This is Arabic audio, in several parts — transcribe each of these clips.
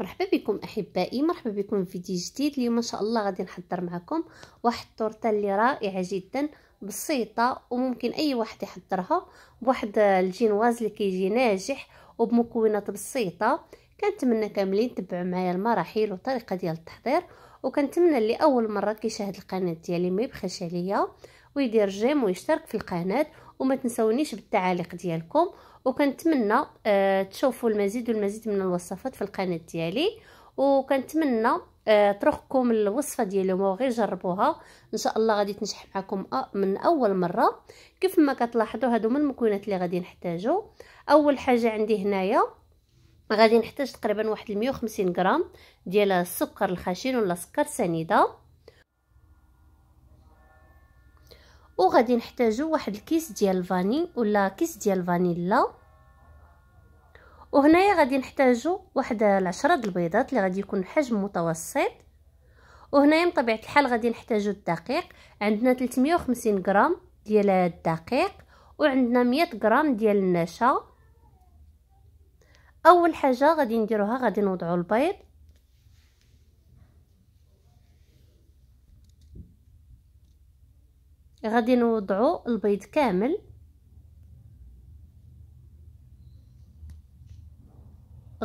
مرحبا بكم احبائي مرحبا بكم في فيديو جديد اليوم ان شاء الله غادي نحضر معكم واحد التورته اللي رائعه جدا بسيطه وممكن اي واحد يحضرها بواحد الجينواز اللي كيجي ناجح وبمكونات بسيطه كنتمنى كاملين تبعوا معايا المراحل وطريقة ديال التحضير وكنتمنى اللي اول مره كيشاهد القناه ديالي ما يبخلش عليا ويدير جيم ويشترك في القناه وما تنسونيش بالتعاليق ديالكم وكنتمنى آه تشوفوا المزيد والمزيد من الوصفات في القناه ديالي وكنتمنى آه تروحكم الوصفه ديالهم وغير جربوها ان شاء الله غادي تنجح معكم آه، من اول مره كيف ما كتلاحظوا هادو من المكونات اللي غادي نحتاجو اول حاجه عندي هنايا غادي نحتاج تقريبا واحد 150 غرام ديال السكر الخشن ولا سكر سنيده وغادي نحتاجو واحد الكيس ديال الفاني ولا كيس ديال الفانيلا وهنايا غادي نحتاجو واحد العشرة د البيضات اللي غادي يكون حجم متوسط وهنايا بطبيعه الحال غادي نحتاجو الدقيق عندنا 350 غرام ديال الدقيق وعندنا 100 غرام ديال النشا اول حاجه غادي نديروها غادي نوضعو البيض غادي نوضعو البيض كامل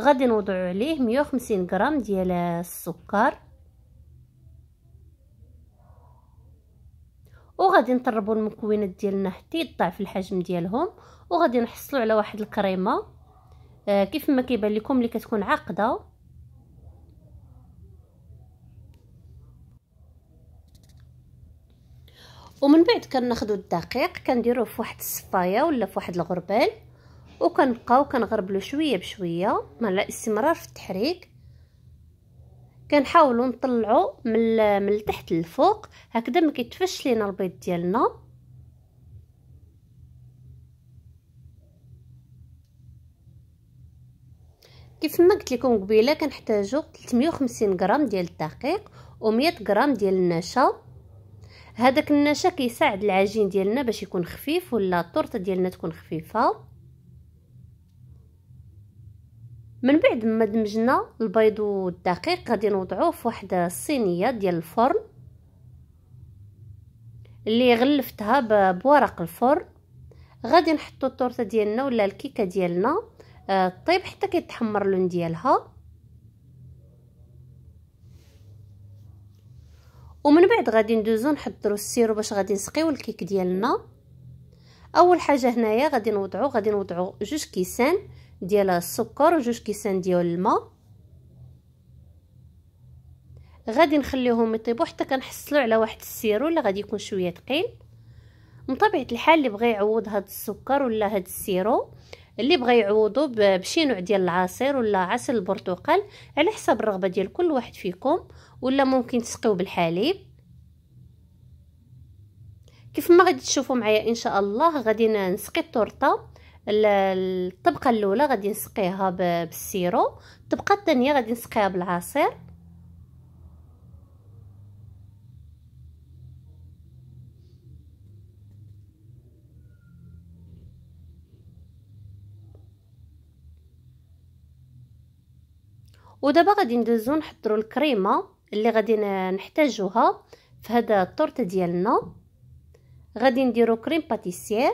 غادي نوضعو عليه 150 غرام ديال السكر وغادي نطربو المكونات ديالنا حتى يضاعف الحجم ديالهم وغادي نحصلو على واحد الكريمه آه كيف ما كيبان لكم اللي كتكون عاقده ومن بعد كناخذوا الدقيق كنديروه في واحد الصفايه ولا في واحد الغربال وكنبقاو كنغربلو شويه بشويه مع الاستمرار في التحريك كنحاولوا نطلعوا من من التحت للفوق هكذا ما كيتفش لينا البيض ديالنا كيف ما قلت لكم قبيله كنحتاجوا 350 غرام ديال الدقيق و100 غرام ديال النشا هذاك النشا كيساعد العجين ديالنا باش يكون خفيف ولا الطورطه ديالنا تكون خفيفه من بعد ما دمجنا البيض والدقيق غادي نوضعوه في واحد الصينيه ديال الفرن اللي غلفتها بورق الفرن غادي نحطو الطورطه ديالنا ولا الكيكه ديالنا آه، طيب حتى كيتحمر اللون ديالها ومن بعد غادي ندوزو نحضروا السيرو باش غادي نسقيو الكيك ديالنا اول حاجه هنايا غادي نوضعو غادي نوضعو جوج كيسان ديال السكر وجوج كيسان ديال الماء غادي نخليهم يطيبوا حتى كنحصلوا على واحد السيرو اللي غادي يكون شويه ثقيل من طبيعه الحال اللي بغى يعوض هذا السكر ولا هذا السيرو اللي بغى يعوضو بشي نوع ديال العصير ولا عسل البرتقال على حسب الرغبه ديال كل واحد فيكم ولا ممكن تسقيو بالحليب كيف ما غادي تشوفوا معايا ان شاء الله غادي نسقي التورته الطبقه الاولى غادي نسقيها بالسيرو الطبقه الثانيه غادي نسقيها بالعصير ودابا غادي ندوزو نحضرو الكريمه اللي غادي نحتاجوها في هذا الطورت ديالنا غادي نديرو كريم باتيسير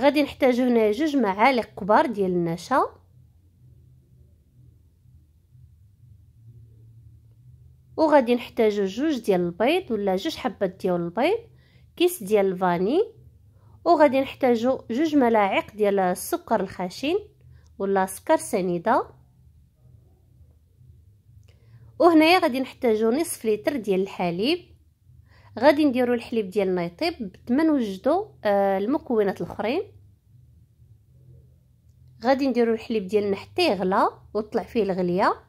غادي نحتاجو هنا جوج معالق كبار ديال النشا وغادي نحتاجو جوج ديال البيض ولا جوج حبات ديال البيض كيس ديال الفاني وغادي نحتاجو جوج ملاعق ديال السكر الخشن واللاسكر سنيده وهنايا غادي نحتاجو نصف لتر ديال الحليب غادي نديرو الحليب ديالنا يطيب بما نوجدو آه، المكونات الاخرين غادي نديرو الحليب ديالنا حتى يغلى وطلع فيه الغليه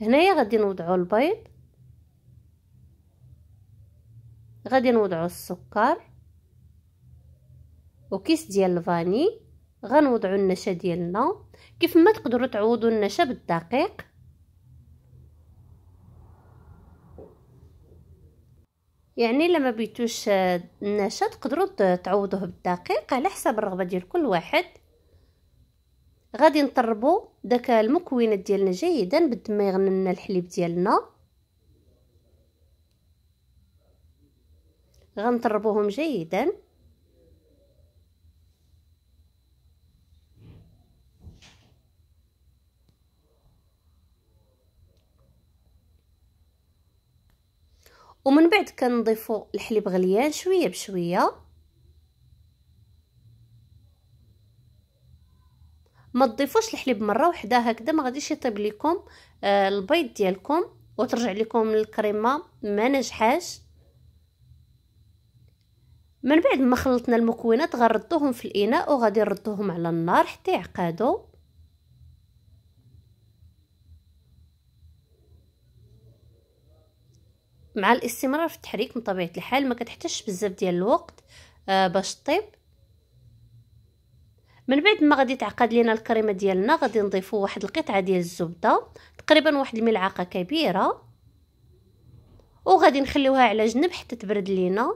هنايا غادي نوضعو البيض غادي نوضعو السكر وكيس ديال الفاني غنوضعو النشا ديالنا كيف ما تقدروا تعوضوا النشا بالدقيق يعني الا ما بيتوش آه، النشا تقدروا تعوضوه بالدقيق على حسب الرغبه ديال كل واحد غادي نطربوا داك المكونات ديالنا جيدا بعد ما يغني الحليب ديالنا غنطربوهم جيدا ومن بعد كنضيفو الحليب غليان شويه بشويه ما تضيفوش الحليب مره وحده هكذا ما غاديش يطيب لكم آه، البيض ديالكم وترجع لكم الكريمه ما نجحاش من بعد ما خلطنا المكونات غنردوهم في الاناء وغادي نردوهم على النار حتى يعقدوا مع الاستمرار في التحريك من طبيعه الحال ما كتحتاجش بزاف ديال الوقت آه باش طيب من بعد ما غادي تعقد لينا الكريمه ديالنا غادي نضيفو واحد القطعه ديال الزبده تقريبا واحد الملعقه كبيره وغادي نخليوها على جنب حتى تبرد لينا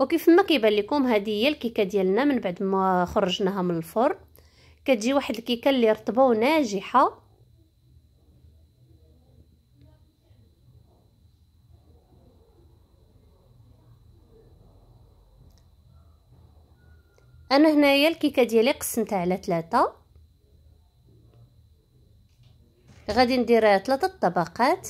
وكيف ما كيبان لكم هذه هي الكيكه ديالنا من بعد ما خرجناها من الفرن كتجي واحد الكيكه اللي رطبه وناجحه انا هنايا الكيكه ديالي قسمتها على ثلاثة غادي ندير ثلاثة طبقات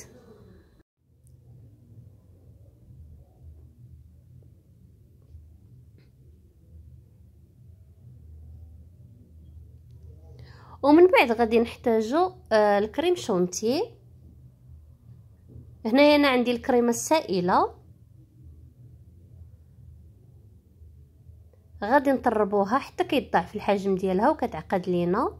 ومن بعد غادي نحتاجو آه، الكريم شونتي هنايا انا عندي الكريمه السائله غادي نطربوها حتى كيضاعف الحجم ديالها وكتعقد لينا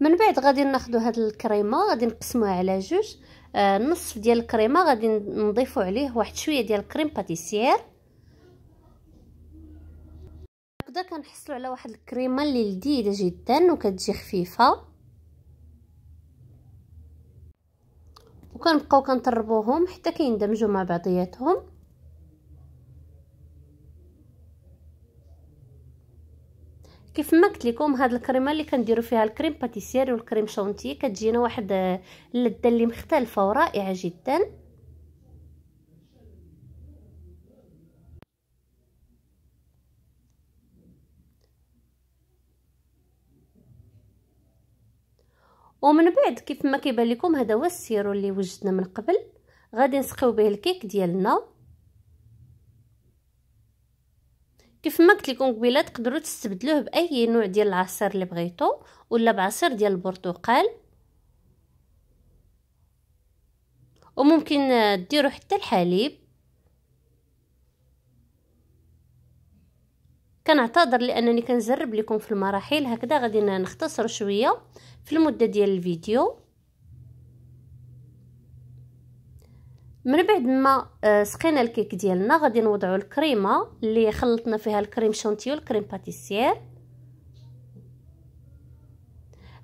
من بعد غادي ناخذ هذه الكريمه غادي نقسموها على جوج آه نصف ديال الكريمه غادي نضيفوا عليه واحد شويه ديال كريم باتيسير هكذا كنحصلوا على واحد الكريمه اللي لذيذه جدا وكتجي خفيفه وكنبقاو كنطربوهم حتى كيندمجوا مع بعضياتهم كيف ما قلت لكم هاد الكريمه اللي كنديروا فيها الكريم باتيسيري والكريم شونتي كتجينا واحد اللذه اللي مختلفه ورائعه جدا ومن بعد كيف ما كيبان لكم هذا هو السيرو اللي وجدنا من قبل غادي نسقيو به الكيك ديالنا كيف ما قلت لكم قبيله تقدروا تستبدلوه باي نوع ديال العصير اللي بغيتو ولا بعصير ديال البرتقال وممكن ديروا حتى الحليب كنعتذر لانني كنجرب لكم في المراحل هكذا غادي نختصر شويه في المده ديال الفيديو من بعد ما آه، سقينا الكيك ديالنا غادي نوضعوا الكريمه اللي خلطنا فيها الكريم شونتيو الكريم باتيسير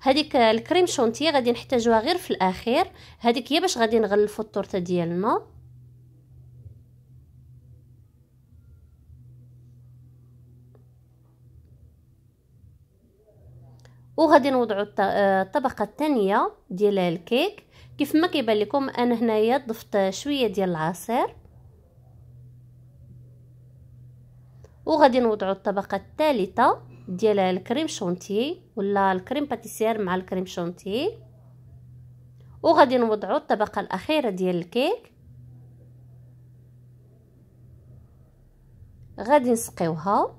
هذيك الكريم شونتي غادي نحتاجوها غير في الاخير هذيك هي باش غادي نغلفوا التورته ديالنا وغادي نوضعوا آه، الطبقه الثانيه ديال الكيك كيف ما كيبان لكم انا هنايا ضفت شويه ديال العصير وغادي نوضعوا الطبقه الثالثه ديال الكريم شونتي ولا الكريم باتيسير مع الكريم شونتي وغادي نوضعوا الطبقه الاخيره ديال الكيك غادي نسقيوها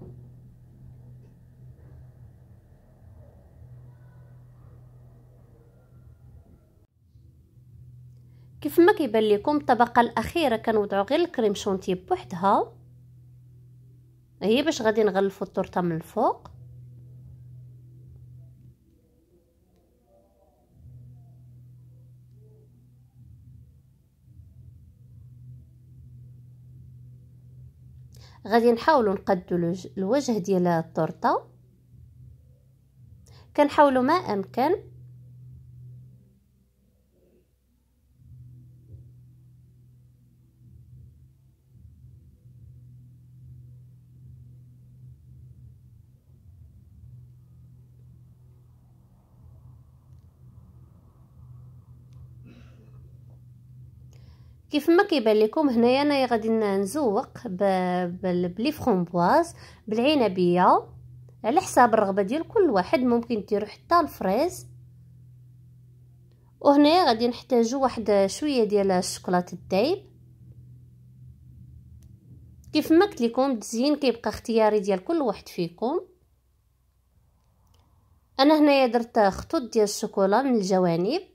كيف ما كيبان لكم الطبقه الاخيره كنوضعوا غير الكريم شونتي بوحدها هي باش غادي نغلفوا الطورطه من الفوق غادي نحاولوا نقدوا الوجه ديال الطورطه كنحاولوا ما امكن كيف ما كيبان لكم هنايا انايا غادي نزوق بلي فرومبواز بالعنبيه على حساب الرغبه ديال كل واحد ممكن ديروا حتى الفريز وهنايا غادي نحتاجو واحد شويه ديال الشوكولاط الدايب كيف ما قلت لكم التزيين كيبقى اختياري ديال كل واحد فيكم انا هنايا درت خطوط ديال الشوكولا من الجوانب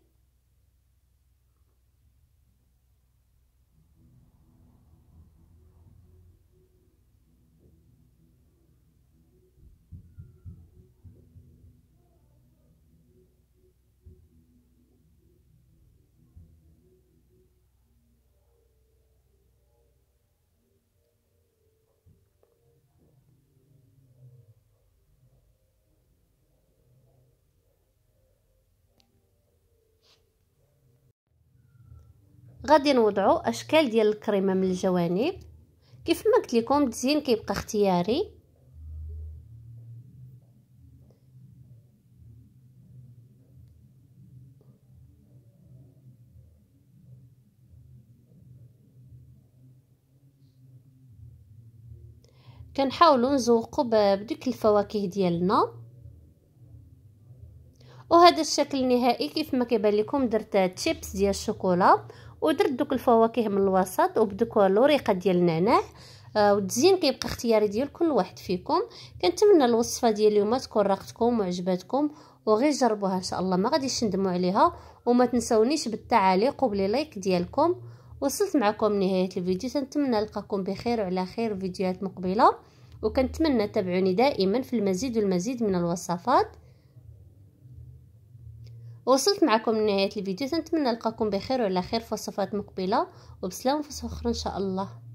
غادي نوضعوا اشكال ديال الكريمه من الجوانب كيف ما قلت لكم التزيين كيبقى اختياري كنحاولوا نزوقوا بديك الفواكه ديالنا وهذا الشكل النهائي كيف ما كيبان لكم درت تشيبس ديال الشوكولا ودرت دوك الفواكه من الوسط وبدوك الوريقه ديال النعناع آه والتزيين كيبقى اختياري ديال كل واحد فيكم كنتمنى الوصفه ديال اليوم تكون راقتكم وعجبتكم وغير جربوها ان شاء الله ما غاديش ندموا عليها وما تنسونيش بالتعاليق وباللايك ديالكم وصلت معكم نهايه الفيديو تنتمنى نلقاكم بخير وعلى خير في فيديوهات مقبله وكنتمنى تابعوني دائما في المزيد والمزيد من الوصفات وصلت معكم لنهايه الفيديو تنتمنى نلقاكم بخير وعلى خير في وصفات مقبله وبسلامه في وصفه اخرى ان شاء الله